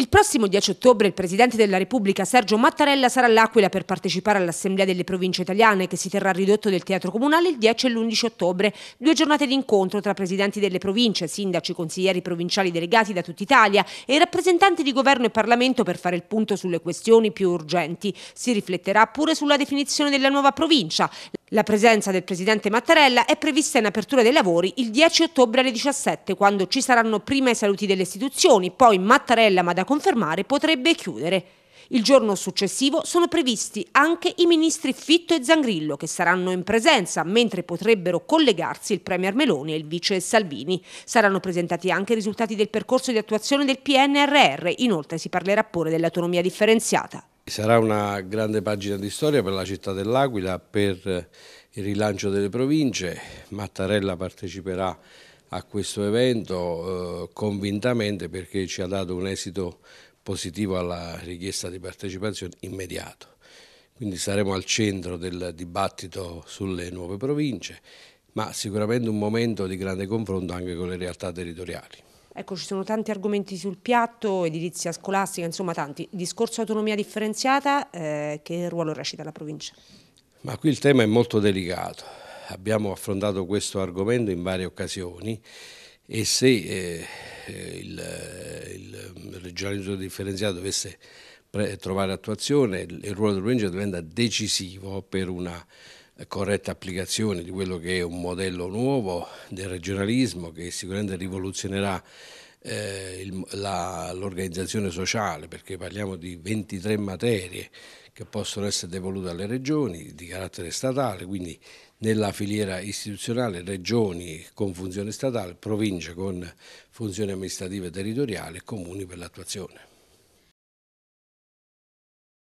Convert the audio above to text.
Il prossimo 10 ottobre il Presidente della Repubblica Sergio Mattarella sarà all'Aquila per partecipare all'Assemblea delle Province Italiane che si terrà ridotto del Teatro Comunale il 10 e l'11 ottobre, due giornate di incontro tra presidenti delle province, sindaci, consiglieri provinciali delegati da tutta Italia e rappresentanti di governo e Parlamento per fare il punto sulle questioni più urgenti. Si rifletterà pure sulla definizione della nuova provincia. La presenza del presidente Mattarella è prevista in apertura dei lavori il 10 ottobre alle 17, quando ci saranno prima i saluti delle istituzioni, poi Mattarella, ma da confermare, potrebbe chiudere. Il giorno successivo sono previsti anche i ministri Fitto e Zangrillo, che saranno in presenza, mentre potrebbero collegarsi il Premier Meloni e il Vice Salvini. Saranno presentati anche i risultati del percorso di attuazione del PNRR, inoltre si parlerà pure dell'autonomia differenziata. Sarà una grande pagina di storia per la città dell'Aquila, per il rilancio delle province. Mattarella parteciperà a questo evento eh, convintamente perché ci ha dato un esito positivo alla richiesta di partecipazione immediato. Quindi saremo al centro del dibattito sulle nuove province, ma sicuramente un momento di grande confronto anche con le realtà territoriali. Ecco, ci sono tanti argomenti sul piatto, edilizia scolastica, insomma tanti. Discorso autonomia differenziata, eh, che ruolo recita la provincia? Ma qui il tema è molto delicato. Abbiamo affrontato questo argomento in varie occasioni e se eh, eh il, eh, il regionalismo differenziato dovesse trovare attuazione, il ruolo della provincia diventa decisivo per una corretta applicazione di quello che è un modello nuovo del regionalismo che sicuramente rivoluzionerà eh, l'organizzazione sociale, perché parliamo di 23 materie che possono essere devolute alle regioni di carattere statale, quindi nella filiera istituzionale regioni con funzione statale, province con funzioni amministrative territoriali e comuni per l'attuazione.